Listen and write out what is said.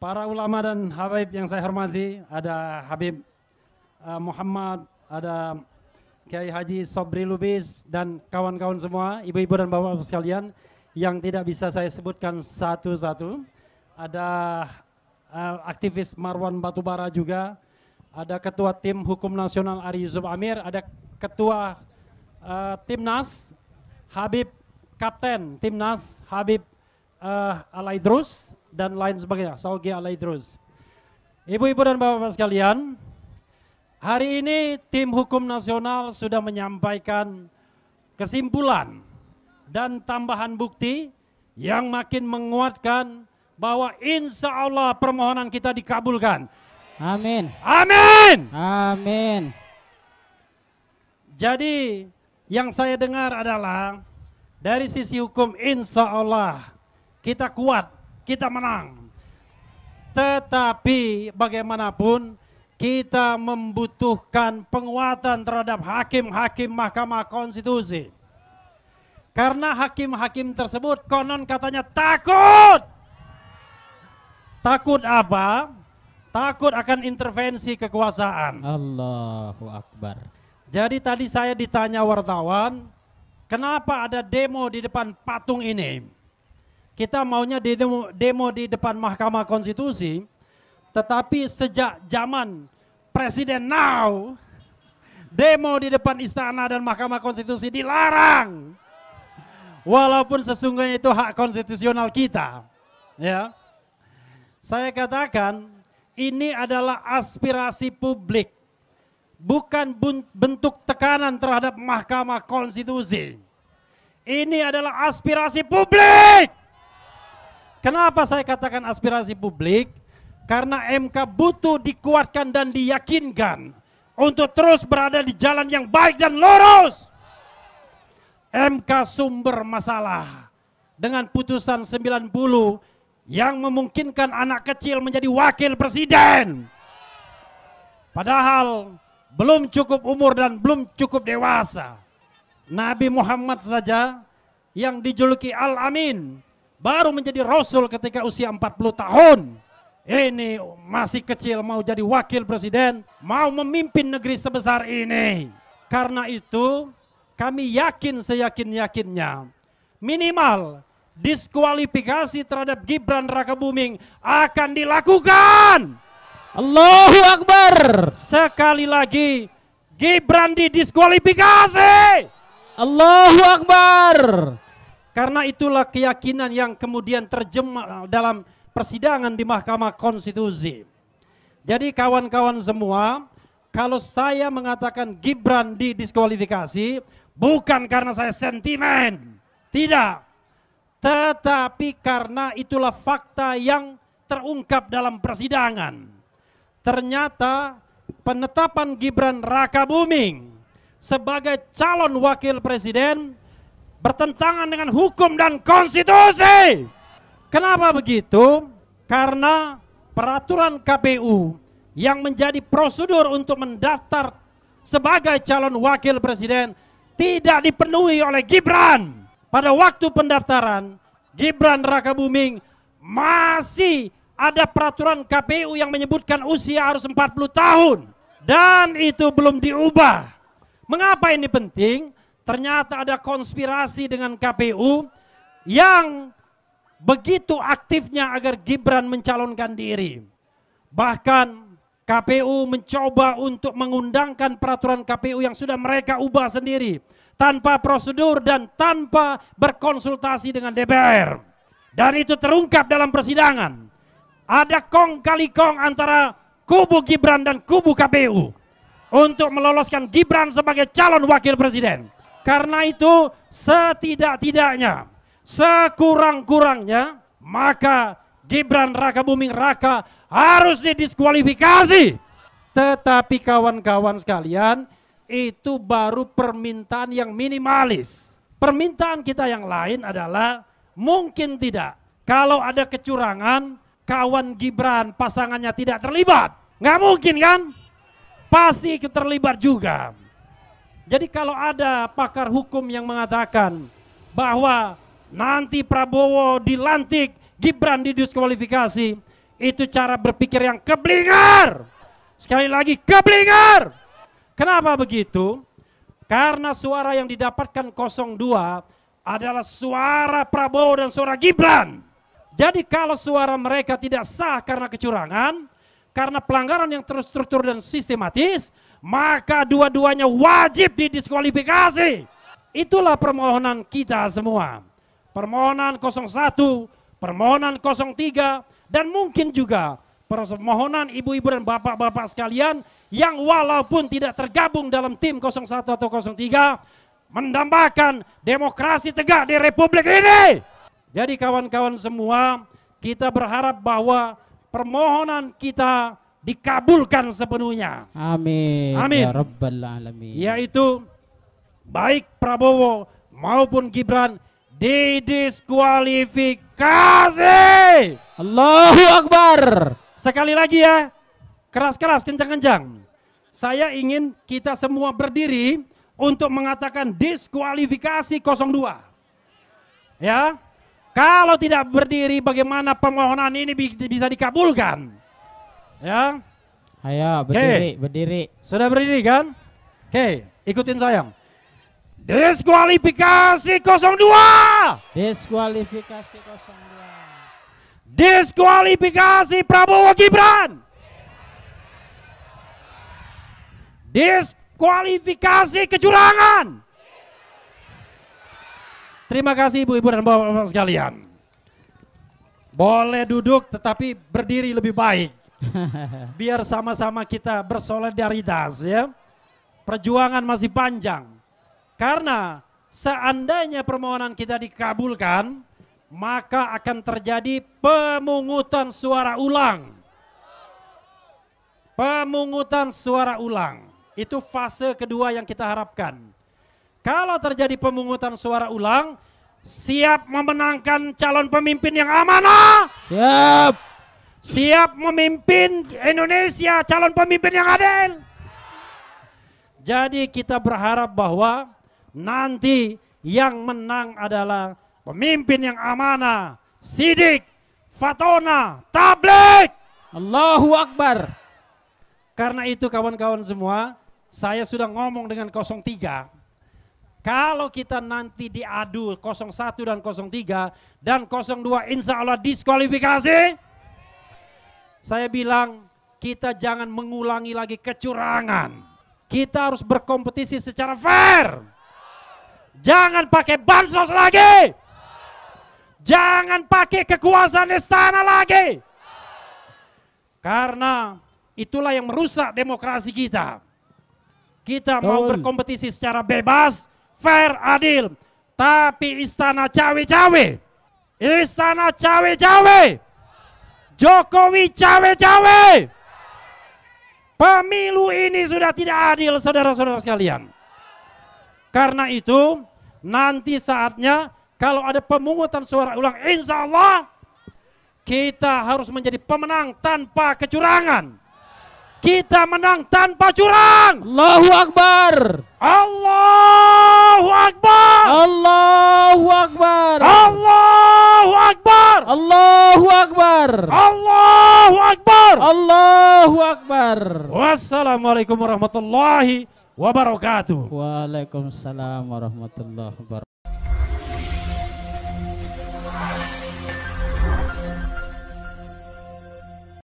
para ulama dan habaib yang saya hormati, ada Habib uh, Muhammad, ada Kiai Haji Sobri Lubis dan kawan-kawan semua, ibu-ibu dan bapak-bapak sekalian yang tidak bisa saya sebutkan satu-satu. Ada uh, aktivis Marwan Batubara juga, ada ketua tim hukum nasional Ari Yusuf Amir, ada ketua uh, timnas Habib Kapten Timnas Habib uh, Alaidrus, dan lain sebagainya. Saugi alai terus. Ibu-ibu dan bapak-bapak sekalian, hari ini tim hukum nasional sudah menyampaikan kesimpulan dan tambahan bukti yang makin menguatkan bahwa insya Allah permohonan kita dikabulkan. Amin. Amin. Amin. Jadi yang saya dengar adalah dari sisi hukum insya Allah kita kuat kita menang. Tetapi bagaimanapun kita membutuhkan penguatan terhadap hakim-hakim Mahkamah Konstitusi. Karena hakim-hakim tersebut konon katanya takut. Takut apa? Takut akan intervensi kekuasaan. Allahu Akbar. Jadi tadi saya ditanya wartawan, kenapa ada demo di depan patung ini? Kita maunya di demo, demo di depan Mahkamah Konstitusi, tetapi sejak zaman Presiden Now, demo di depan istana dan Mahkamah Konstitusi dilarang. Walaupun sesungguhnya itu hak konstitusional kita. Ya. Saya katakan ini adalah aspirasi publik. Bukan bentuk tekanan terhadap Mahkamah Konstitusi. Ini adalah aspirasi publik. Kenapa saya katakan aspirasi publik? Karena MK butuh dikuatkan dan diyakinkan untuk terus berada di jalan yang baik dan lurus. MK sumber masalah dengan putusan 90 yang memungkinkan anak kecil menjadi wakil presiden. Padahal belum cukup umur dan belum cukup dewasa. Nabi Muhammad saja yang dijuluki Al-Amin baru menjadi rasul ketika usia 40 tahun. Ini masih kecil mau jadi wakil presiden, mau memimpin negeri sebesar ini. Karena itu kami yakin seyakin-yakinnya minimal diskualifikasi terhadap Gibran Raka Buming akan dilakukan. Allahu Akbar. Sekali lagi Gibran didiskualifikasi. Allahu Akbar. Karena itulah keyakinan yang kemudian terjemah dalam persidangan di Mahkamah Konstitusi. Jadi kawan-kawan semua, kalau saya mengatakan Gibran didiskualifikasi, bukan karena saya sentimen. Tidak. Tetapi karena itulah fakta yang terungkap dalam persidangan. Ternyata penetapan Gibran Raka Buming sebagai calon wakil presiden bertentangan dengan hukum dan konstitusi. Kenapa begitu? Karena peraturan KPU yang menjadi prosedur untuk mendaftar sebagai calon wakil presiden tidak dipenuhi oleh Gibran. Pada waktu pendaftaran, Gibran Raka Buming masih ada peraturan KPU yang menyebutkan usia harus 40 tahun dan itu belum diubah. Mengapa ini penting? ternyata ada konspirasi dengan KPU yang begitu aktifnya agar Gibran mencalonkan diri. Bahkan KPU mencoba untuk mengundangkan peraturan KPU yang sudah mereka ubah sendiri tanpa prosedur dan tanpa berkonsultasi dengan DPR. Dan itu terungkap dalam persidangan. Ada kong kali kong antara kubu Gibran dan kubu KPU untuk meloloskan Gibran sebagai calon wakil presiden. Karena itu setidak-tidaknya, sekurang-kurangnya, maka Gibran Raka Buming Raka harus didiskualifikasi. Tetapi kawan-kawan sekalian, itu baru permintaan yang minimalis. Permintaan kita yang lain adalah mungkin tidak. Kalau ada kecurangan, kawan Gibran pasangannya tidak terlibat. Nggak mungkin kan? Pasti terlibat juga. Jadi kalau ada pakar hukum yang mengatakan bahwa nanti Prabowo dilantik, Gibran didiskualifikasi, itu cara berpikir yang keblinger. Sekali lagi keblinger. Kenapa begitu? Karena suara yang didapatkan 02 adalah suara Prabowo dan suara Gibran. Jadi kalau suara mereka tidak sah karena kecurangan, karena pelanggaran yang terstruktur dan sistematis, maka dua-duanya wajib didiskualifikasi. Itulah permohonan kita semua. Permohonan 01, permohonan 03, dan mungkin juga permohonan ibu-ibu dan bapak-bapak sekalian yang walaupun tidak tergabung dalam tim 01 atau 03 mendambakan demokrasi tegak di republik ini. Jadi kawan-kawan semua, kita berharap bahwa permohonan kita dikabulkan sepenuhnya. Amin. Amin. Ya Rabbal Alamin. Yaitu baik Prabowo maupun Gibran didiskualifikasi. Allahu Akbar. Sekali lagi ya, keras-keras, kencang-kencang. Saya ingin kita semua berdiri untuk mengatakan diskualifikasi 02. Ya, kalau tidak berdiri bagaimana permohonan ini bisa dikabulkan? Ya. Ayo berdiri, okay. berdiri. Sudah berdiri kan? Oke, ikutin saya. Diskualifikasi 02. Diskualifikasi 02. Diskualifikasi Prabowo Gibran. Diskualifikasi kecurangan. Terima kasih ibu-ibu dan bapak-bapak sekalian. Boleh duduk tetapi berdiri lebih baik. Biar sama-sama kita bersolidaritas ya. Perjuangan masih panjang. Karena seandainya permohonan kita dikabulkan, maka akan terjadi pemungutan suara ulang. Pemungutan suara ulang. Itu fase kedua yang kita harapkan. Kalau terjadi pemungutan suara ulang, siap memenangkan calon pemimpin yang amanah. Siap siap memimpin Indonesia calon pemimpin yang adil. Jadi kita berharap bahwa nanti yang menang adalah pemimpin yang amanah, sidik, fatona, tablik. Allahu Akbar. Karena itu kawan-kawan semua, saya sudah ngomong dengan 03. Kalau kita nanti diadu 01 dan 03 dan 02 insya Allah diskualifikasi. Saya bilang kita jangan mengulangi lagi kecurangan. Kita harus berkompetisi secara fair. Jangan pakai bansos lagi. Jangan pakai kekuasaan istana lagi. Karena itulah yang merusak demokrasi kita. Kita Tol. mau berkompetisi secara bebas, fair, adil. Tapi istana cawe-cawe, istana cawe-cawe Jokowi cawe-cawe. Pemilu ini sudah tidak adil saudara-saudara sekalian. Karena itu nanti saatnya kalau ada pemungutan suara ulang insya Allah kita harus menjadi pemenang tanpa kecurangan. Kita menang tanpa curang. Allahu Akbar. Allahu Akbar. Allahu Akbar. Allah. Allahu Akbar. Allahu Akbar. Allahu Akbar. Wassalamualaikum warahmatullahi wabarakatuh. Waalaikumsalam warahmatullahi wabarakatuh.